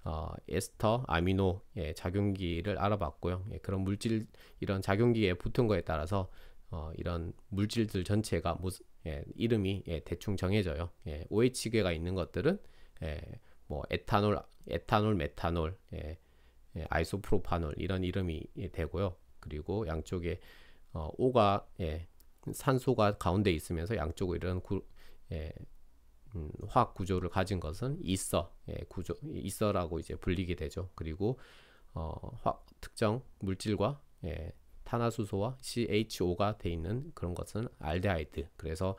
어, 에스터, 아미노 예, 작용기를 알아봤고요. 예, 그런 물질 이런 작용기에 붙은 거에 따라서 어, 이런 물질들 전체가 무슨 예, 이름이 예, 대충 정해져요. 예, OH계가 있는 것들은 예, 뭐 에탄올, 에탄올, 메탄올, 예, 예, 아이소프로파놀 이런 이름이 예, 되고요. 그리고 양쪽에 어, O가 예, 산소가 가운데 있으면서 양쪽으로 이런 구, 예, 음, 화학 구조를 가진 것은 있어 예, 구조 있어라고 이제 불리게 되죠. 그리고 어, 화, 특정 물질과 예, 탄화수소와 CHO가 돼 있는 그런 것은 알데하이드. 그래서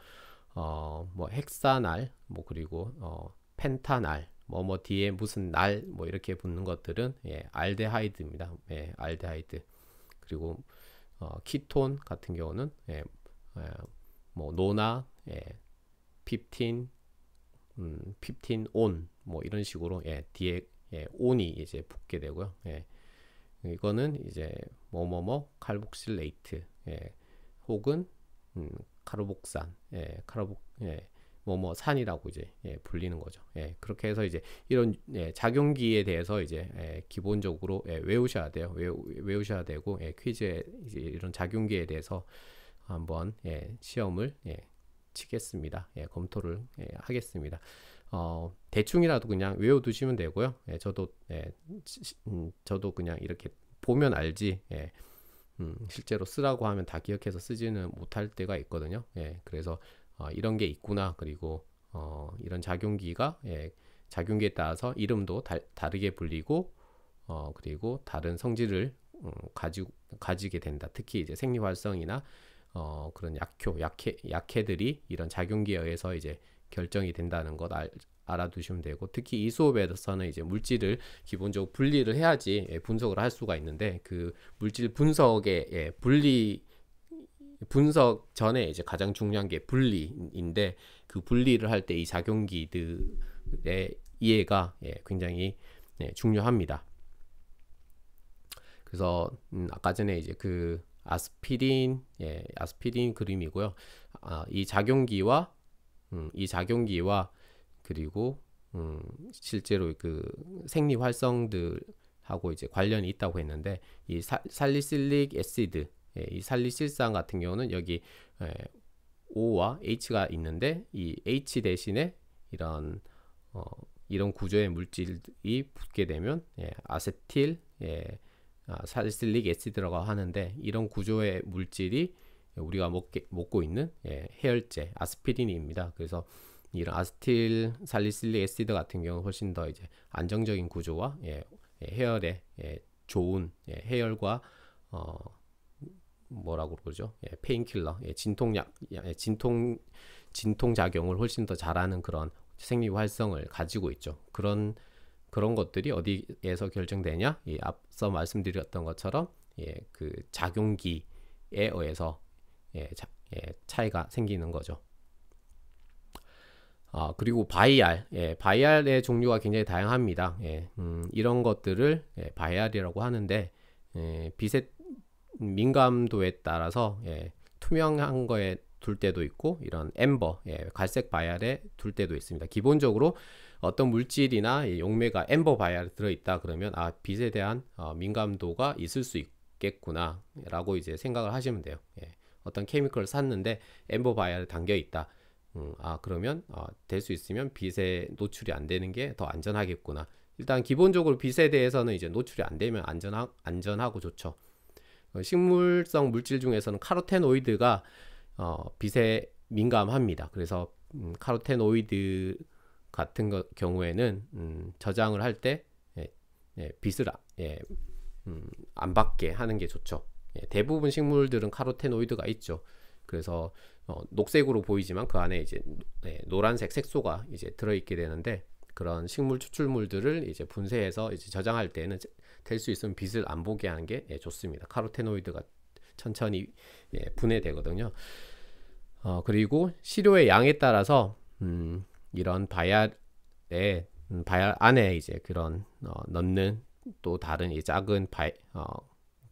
어, 뭐 헥사날 뭐 그리고 어, 펜타날 뭐뭐 뭐 뒤에 무슨 날 뭐 이렇게 붙는 것들은 예, 알데하이드입니다. 예, 알데하이드. 그리고 어, 키톤 같은 경우는 예, 예, 뭐 노나 예, 15, 음, 15 o 뭐 이런 식으로 예, 뒤에 예, o 이 이제 붙게 되고요. 예, 이거는 이제 뭐 뭐뭐 칼복실레이트 예, 혹은 음, 카르복산 예, 카르복 예, 뭐뭐 뭐 산이라고 이제 예, 불리는 거죠. 예, 그렇게 해서 이제 이런 예, 작용기에 대해서 이제 예, 기본적으로 예, 외우셔야 돼요. 외우, 외우셔야 되고 예, 퀴즈에 이제 이런 작용기에 대해서 한번 예, 시험을 예, 치겠습니다. 예, 검토를 예, 하겠습니다. 어, 대충이라도 그냥 외워두시면 되고요. 예, 저도 예, 시, 음, 저도 그냥 이렇게 보면 알지. 예, 음, 실제로 쓰라고 하면 다 기억해서 쓰지는 못할 때가 있거든요. 예, 그래서 어, 이런 게 있구나. 그리고 어, 이런 작용기가 예, 작용기에 따라서 이름도 다, 르게 불리고 어, 그리고 다른 성질을 음, 가지, 가지게 된다. 특히 이제 생리활성이나 어, 그런 약효, 약해, 약해들이 이런 작용기에 의해서 이제 결정이 된다는 것 알, 알아두시면 되고 특히 이 수업에서는 이제 물질을 기본적으로 분리를 해야지 예, 분석을 할 수가 있는데 그 물질 분석의 예, 분리 분석 전에 이제 가장 중요한 게 분리인데 그 분리를 할 때 이 작용기들의 이해가 예, 굉장히 예, 중요합니다. 그래서 음, 아까 전에 이제 그 아스피린 예, 아스피린 그림이고요. 아, 이 작용기와 음, 이 작용기와 그리고 음, 실제로 그 생리 활성들하고 이제 관련이 있다고 했는데 이 사, 살리실릭 에시드 예, 이살리실산 같은 경우는 여기 예, O와 H가 있는데 이 H 대신에 이런 어, 이런 구조의 물질이 붙게 되면 예, 아세틸 예, 아, 살실릭 리에시드라고 하는데 이런 구조의 물질이 우리가 먹게, 먹고 있는 예, 해열제 아스피린입니다. 그래서 이런 아스틸 살리실릭 에시드 같은 경우는 훨씬 더 이제 안정적인 구조와 예, 예 해열에 예, 좋은 예, 해열과 어, 뭐라고 그러죠? 예, 페인킬러, 예, 진통약, 예, 진통 진통 작용을 훨씬 더 잘하는 그런 생리 활성을 가지고 있죠. 그런 그런 것들이 어디에서 결정되냐? 예, 앞서 말씀드렸던 것처럼 예, 그 작용기에 의해서 예, 자, 예, 차이가 생기는 거죠. 아, 그리고 바이알, 예, 바이알의 종류가 굉장히 다양합니다. 예, 음, 이런 것들을 예, 바이알이라고 하는데 예, 비셋 민감도에 따라서 예, 투명한 거에 둘 때도 있고 이런 엠버 예, 갈색 바이알에 둘 때도 있습니다. 기본적으로 어떤 물질이나 용매가 엠버 바이알에 들어있다 그러면 아 빛에 대한 어, 민감도가 있을 수 있겠구나라고 이제 생각을 하시면 돼요. 예, 어떤 케미컬을 샀는데 엠버 바이알에 담겨 있다. 음, 아 그러면 어, 될 수 있으면 빛에 노출이 안 되는 게 더 안전하겠구나. 일단 기본적으로 빛에 대해서는 이제 노출이 안 되면 안전하, 안전하고 좋죠. 어, 식물성 물질 중에서는 카로테노이드가 어, 빛에 민감합니다. 그래서 음, 카로테노이드 같은 거, 경우에는 음, 저장을 할때 예, 예, 빛을 아, 예, 음, 안 받게 하는 게 좋죠. 예, 대부분 식물들은 카로테노이드가 있죠. 그래서 어, 녹색으로 보이지만 그 안에 이제 예, 노란색 색소가 이제 들어있게 되는데 그런 식물 추출물들을 이제 분쇄해서 이제 저장할 때는 될 수 있으면 빛을 안 보게 하는 게 예, 좋습니다. 카로테노이드가 천천히 예, 분해되거든요. 어, 그리고 시료의 양에 따라서 음, 이런 바야에 음, 바야 안에 이제 그런 어, 넣는 또 다른 이 작은 바 어,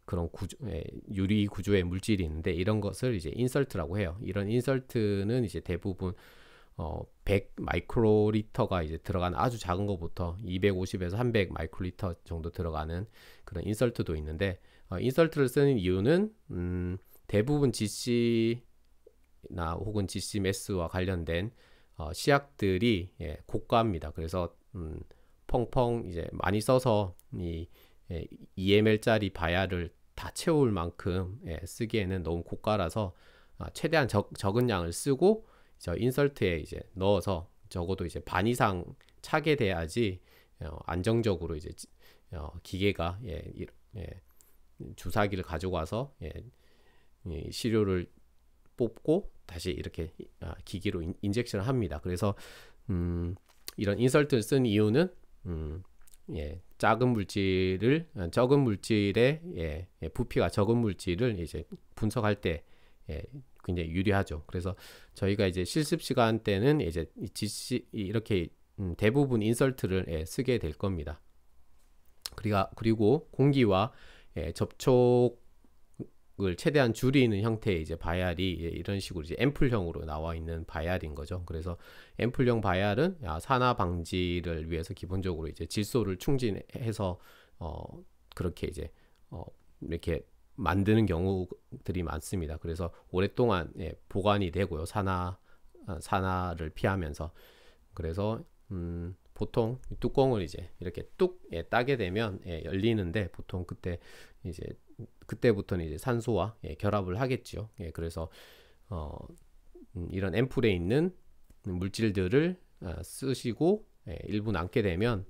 그런 구조, 예, 유리 구조의 물질이 있는데 이런 것을 이제 인설트라고 해요. 이런 인설트는 이제 대부분 어, 100 마이크로리터가 이제 들어간 아주 작은 것부터 250에서 300 마이크로리터 정도 들어가는 그런 인설트도 있는데 어, 인설트를 쓰는 이유는 음, 대부분 GC나 혹은 GC 매스와 관련된 어, 시약들이 예, 고가입니다. 그래서 음, 펑펑 이제 많이 써서 이 예, EML짜리 바야를 다 채울 만큼 예, 쓰기에는 너무 고가라서 아, 최대한 적, 적은 양을 쓰고 저 인설트에 이제 넣어서 적어도 이제 반 이상 차게 돼야지 어, 안정적으로 이제 어, 기계가 예, 예, 주사기를 가지고 와서 예, 예, 시료를 뽑고 다시 이렇게 아, 기기로 인, 인 젝션을 합니다. 그래서 음, 이런 인설트를 쓴 이유는 음, 예, 작은 물질을 아, 적은 물질의 예, 예, 부피가 적은 물질을 이제 분석할 때 예, 굉장히 유리하죠. 그래서 저희가 이제 실습 시간 때는 이제 지시 이렇게 음, 대부분 인설트를 예, 쓰게 될 겁니다. 그리가 그리고 공기와 예, 접촉을 최대한 줄이는 형태의 이제 바이알이 예, 이런 식으로 이제 앰플형으로 나와 있는 바이알인 거죠. 그래서 앰플형 바이알은 야, 아, 산화 방지를 위해서 기본적으로 이제 질소를 충진해서 어, 그렇게 이제 어, 이렇게 만드는 경우들이 많습니다. 그래서 오랫동안 예, 보관이 되고요. 산화 어, 산화를 피하면서 그래서 음, 보통 뚜껑을 이제 이렇게 뚝 예, 따게 되면 예, 열리는데 보통 그때 이제 그때부터는 이제 산소와 예, 결합을 하겠지요. 예, 그래서 어, 음, 이런 앰플에 있는 물질들을 어, 쓰시고 예, 일부 남게 되면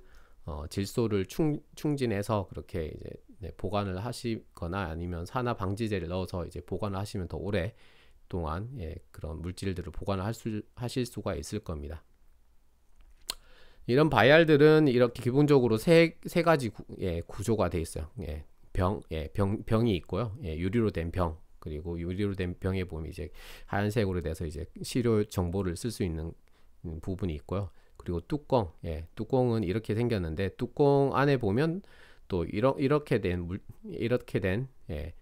어, 질소를 충, 충진해서 그렇게 이제 네, 보관을 하시거나 아니면 산화 방지제를 넣어서 이제 보관을 하시면 더 오래 동안 예, 그런 물질들을 보관을 할 수, 하실 수가 있을 겁니다. 이런 바이알들은 이렇게 기본적으로 세, 세 가지 구, 예, 구조가 돼 있어요. 예, 병, 예, 병, 병이 있고요. 예, 유리로 된 병, 그리고 유리로 된 병에 보면 이제 하얀색으로 돼서 이제 시료 정보를 쓸 수 있는 부분이 있고요. 그리고 뚜껑, 예, 뚜껑은 이렇게 생겼는데 뚜껑 안에 보면 또 이러, 이렇게 된 물, 이렇게 된 예,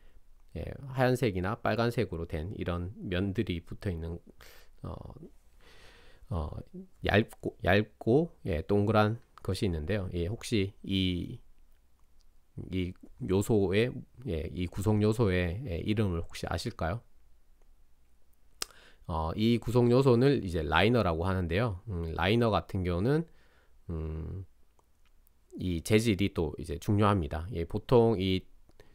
예, 하얀색이나 빨간색으로 된 이런 면들이 붙어 있는 어, 어, 얇고 얇고 예, 동그란 것이 있는데요. 예, 혹시 이 이 요소의 예, 이 구성 요소의 예, 이름을 혹시 아실까요? 어, 이 구성 요소를 이제 라이너라고 하는데요. 음, 라이너 같은 경우는 음, 이 재질이 또 이제 중요합니다. 예, 보통 이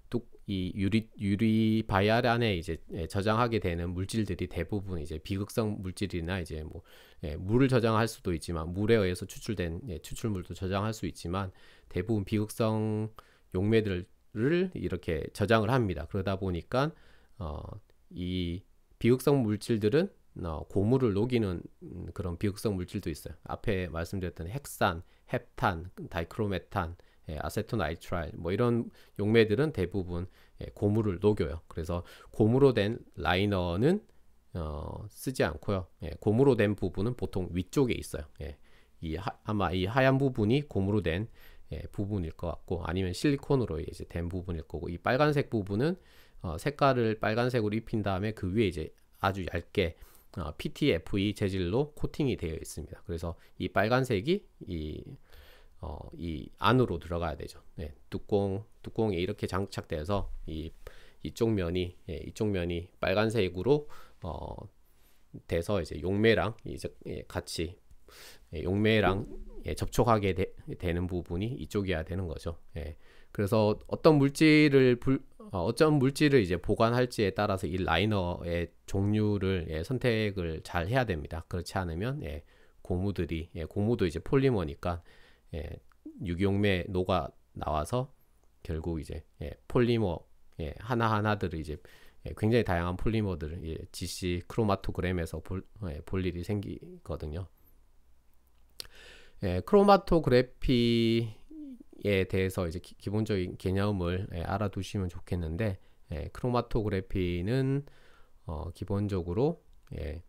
뚝, 이 유리 유리 바이알 안에 이제 예, 저장하게 되는 물질들이 대부분 이제 비극성 물질이나 이제 뭐 예, 물을 저장할 수도 있지만 물에 의해서 추출된 예, 추출물도 저장할 수 있지만 대부분 비극성 용매들을 이렇게 저장을 합니다. 그러다 보니까 어, 이 비극성 물질들은 어, 고무를 녹이는 음, 그런 비극성 물질도 있어요. 앞에 말씀드렸던 핵산, 헵탄, 다이크로메탄, 예, 아세토나이트라일 뭐 이런 용매들은 대부분 예, 고무를 녹여요. 그래서 고무로 된 라이너는 어, 쓰지 않고요. 예, 고무로 된 부분은 보통 위쪽에 있어요. 예, 이 하, 아마 이 하얀 부분이 고무로 된 예, 부분일 것 같고 아니면 실리콘으로 이제 된 부분일 거고 이 빨간색 부분은 어, 색깔을 빨간색으로 입힌 다음에 그 위에 이제 아주 얇게 어, PTFE 재질로 코팅이 되어 있습니다. 그래서 이 빨간색이 이, 어, 이 안으로 들어가야 되죠. 네, 뚜껑 뚜껑에 이렇게 장착돼서 이 이쪽 면이 예, 이쪽 면이 빨간색으로 어, 돼서 이제 용매랑 이제 예, 같이 예, 용매랑 예, 접촉하게 되, 는 부분이 이쪽이어야 되는 거죠. 예, 그래서 어떤 물질을 불, 어, 떤 물질을 이제 보관할지에 따라서 이 라이너의 종류를 예, 선택을 잘 해야 됩니다. 그렇지 않으면 예, 고무들이 예, 고무도 이제 폴리머니까 예, 유기용매 노가 나와서 결국 이제 예, 폴리머 예, 하나 하나들을 이제 예, 굉장히 다양한 폴리머들을 예, GC 크로마토그램에서 볼, 예, 볼 일이 생기거든요. 예, 크로마토그래피 에 대해서 이제 기, 본적인 개념을 예, 알아두시면 좋겠는데 예, 크로마토그래피는 어, 기본적으로 예,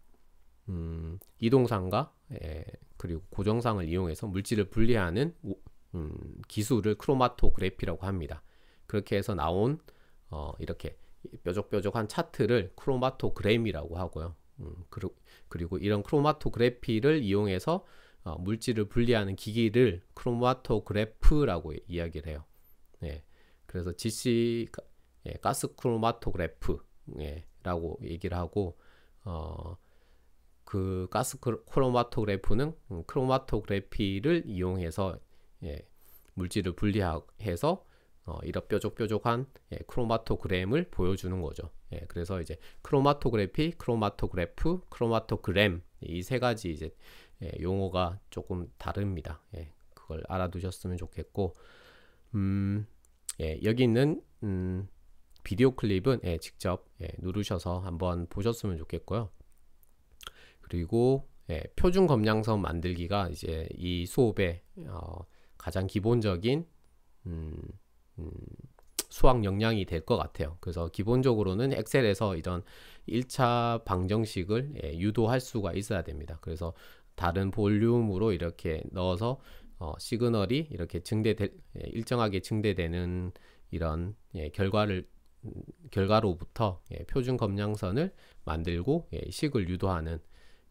음, 이동상과 예, 그리고 고정상을 이용해서 물질을 분리하는 오, 음, 기술을 크로마토그래피라고 합니다. 그렇게 해서 나온 어, 이렇게 뾰족뾰족한 차트를 크로마토그램이라고 하고요. 음, 그리 그리고 이런 크로마토그래피를 이용해서 어, 물질을 분리하는 기기를 크로마토그래프라고 이야기를 해요. 예. 그래서 GC 예, 가스 크로마토그래프라고 얘기를 하고 어, 그 가스 크로마토그래프는 크로마토그래피를 이용해서 예, 물질을 분리해서 어, 이런 뾰족뾰족한 예, 크로마토그램을 보여주는 거죠. 예, 그래서 이제 크로마토그래피, 크로마토그래프, 크로마토그램 이 세 가지 이제 예, 용어가 조금 다릅니다. 예, 그걸 알아두셨으면 좋겠고, 음, 예, 여기 있는 음, 비디오 클립은 예, 직접 예, 누르셔서 한번 보셨으면 좋겠고요. 그리고 예, 표준 검량선 만들기가 이제 이 수업의 어, 가장 기본적인 음, 음, 수학 역량이 될 것 같아요. 그래서 기본적으로는 엑셀에서 이런 1차 방정식을 예, 유도할 수가 있어야 됩니다. 그래서 다른 볼륨으로 이렇게 넣어서 어, 시그널이 이렇게 증대될 예, 일정하게 증대되는 이런 예, 결과를 음, 결과로부터 예, 표준 검량선을 만들고 예, 식을 유도하는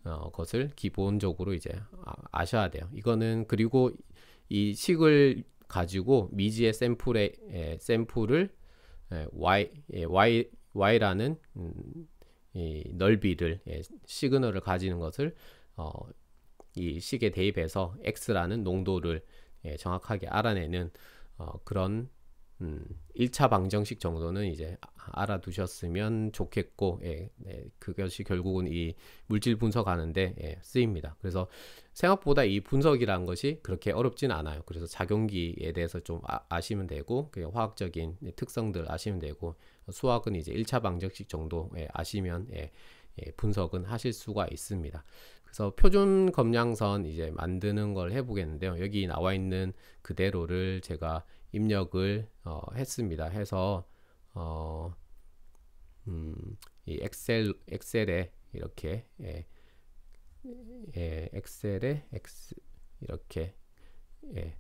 어, 것을 기본적으로 이제 아, 셔야 돼요. 이거는 그리고 이 식을 가지고 미지의 샘플의 예, 샘플을 예, y 예, y y라는 음, 넓이를 시그널을 가지는 것을 어, 이 시계 대입에서 x라는 농도를 예, 정확하게 알아내는 어, 그런 음, 1차 방정식 정도는 이제 알아두셨으면 좋겠고 예, 예, 그것이 결국은 이 물질 분석하는데 예, 쓰입니다. 그래서 생각보다 이분석이란 것이 그렇게 어렵진 않아요. 그래서 작용기에 대해서 좀 아, 시면 되고 그 화학적인 특성들 아시면 되고 수학은 이제 1차 방정식 정도 아시면 예, 예, 분석은 하실 수가 있습니다. 그래서 표준 검량선 이제 만드는 걸 해보겠는데요. 여기 나와 있는 그대로를 제가 입력을 어, 했습니다. 해서 어, 음, 이 엑셀 엑셀에 이렇게 예, 예, 엑셀에 엑 이렇게 예,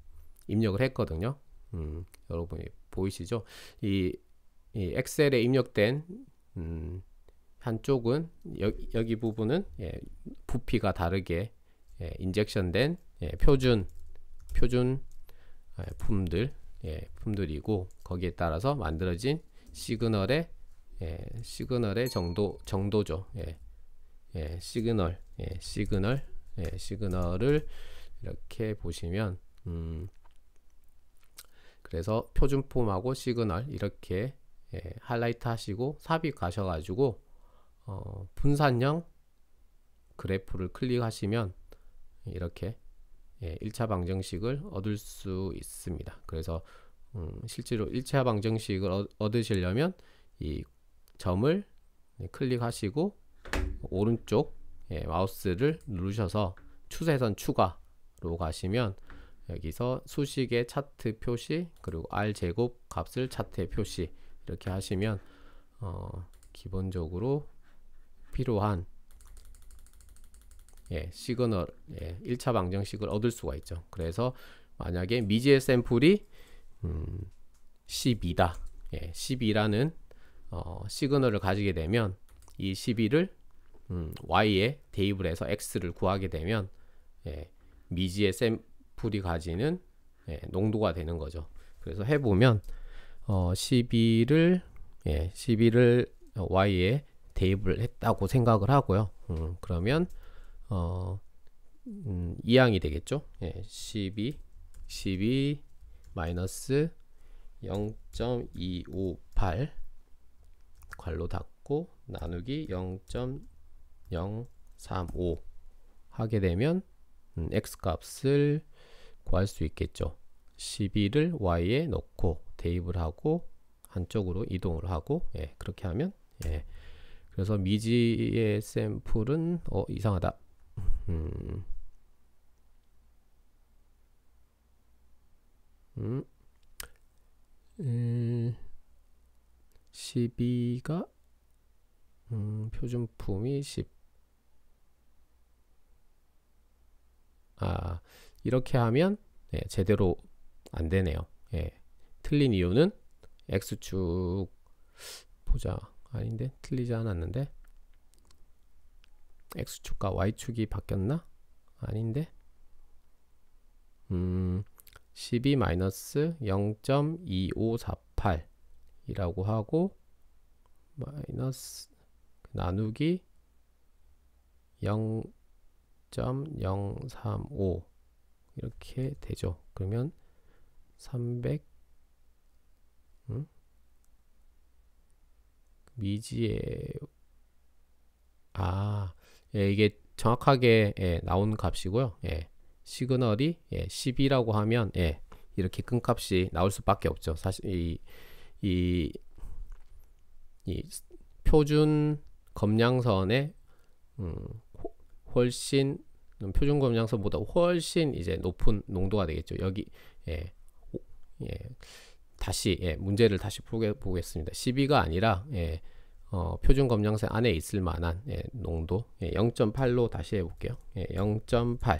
입력을 했거든요. 음, 여러분이 보이시죠? 이, 이 엑셀에 입력된 음, 한쪽은 여, 여기 부분은 예, 부피가 다르게 예, 인젝션된 예, 표준 표준 예, 품들 예, 품들이고 거기에 따라서 만들어진 시그널의 예, 시그널의 정도 정도죠. 시그널 시그널 시그널을 이렇게 보시면 음, 그래서 표준폼하고 시그널 이렇게 하이라이트 하시고 삽입 가셔가지고 어, 분산형 그래프를 클릭하시면 이렇게 예, 1차 방정식을 얻을 수 있습니다. 그래서 음, 실제로 1차 방정식을 어, 얻으시려면 이 점을 클릭하시고 오른쪽 예, 마우스를 누르셔서 추세선 추가로 가시면 여기서 수식의 차트 표시 그리고 R 제곱 값을 차트에 표시 이렇게 하시면 어, 기본적으로 필요한 예, 시그널, 예, 1차 방정식을 얻을 수가 있죠. 그래서 만약에 미지의 샘플이 음, 12다. 예, 12라는 어, 시그널을 가지게 되면 이 12를 음, y에 대입을 해서 x를 구하게 되면 예, 미지의 샘플이 가지는 예, 농도가 되는 거죠. 그래서 해보면 어, 12를 예, 12를 어, y에 대입을 했다고 생각을 하고요. 음, 그러면 어, 음, 2항이 되겠죠? 예, 12, 12 마이너스 0.258 괄로 닫고 나누기 0.035 하게 되면 음, x 값을 구할 수 있겠죠. 12를 y에 넣고 대입을 하고 한쪽으로 이동을 하고 예, 그렇게 하면 예, 그래서 미지의 샘플은 어 이상하다. 음. 음. 12가 음. 음, 표준품이 10. 아, 이렇게 하면 예, 제대로 안 되네요. 예. 틀린 이유는 x축 보자. 아닌데 틀리지 않았는데 x축과 y축이 바뀌었나? 아닌데 음12-0.2548 이라고 하고 마이너스 그 나누기 0.035 이렇게 되죠. 그러면 300 음? 미지의 아 예, 이게 정확하게 예, 나온 값이고요. 예, 시그널이 예, 10이라고 하면 예, 이렇게 큰 값이 나올 수밖에 없죠. 사실 이, 이, 이 표준 검량선의 음, 훨씬 음, 표준 검량선보다 훨씬 이제 높은 농도가 되겠죠. 여기 예, 오, 예. 다시 예, 문제를 다시 보겠습니다. 12가 아니라 예, 어, 표준 검정색 안에 있을 만한 예, 농도 0.8로 예, 다시 해볼게요. 0.8를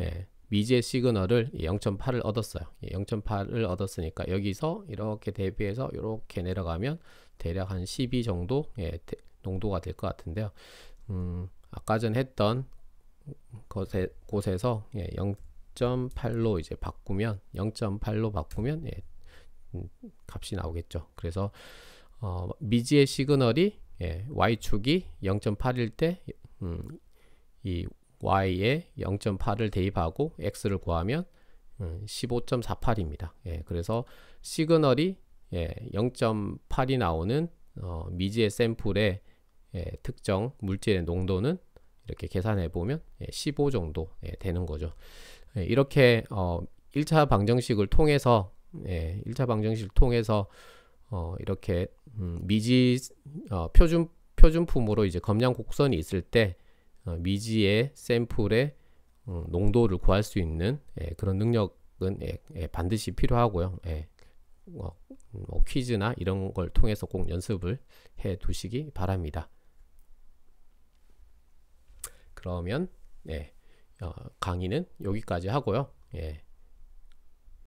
예, 예, 미제 시그널을 0.8을 얻었어요. 0.8을 얻었으니까 여기서 이렇게 대비해서 이렇게 내려가면 대략 한 12 정도 농도가 될 것 같은데요. 음, 아까 전 했던 곳에, 곳에서 0 0.8로 이제 바꾸면 0.8로 바꾸면 예, 음, 값이 나오겠죠. 그래서 어, 미지의 시그널이 예, y축이 0.8일 때이 음, y에 0.8을 대입하고 x를 구하면 음, 15.48입니다. 예, 그래서 시그널이 예, 0.8이 나오는 어, 미지의 샘플의 예, 특정 물질의 농도는 이렇게 계산해 보면 15 예, 정도 예, 되는 거죠. 예, 이렇게 어, 1차 방정식을 통해서 예, 1차 방정식을 통해서 어, 이렇게 음, 미지 어, 표준 표준품으로 이제 검량 곡선이 있을 때 어, 미지의 샘플의 음, 농도를 구할 수 있는 예, 그런 능력은 예, 예, 반드시 필요하고요. 예, 어, 뭐 퀴즈나 이런 걸 통해서 꼭 연습을 해 두시기 바랍니다. 그러면 예, 어, 강의는 여기까지 하고요. 예.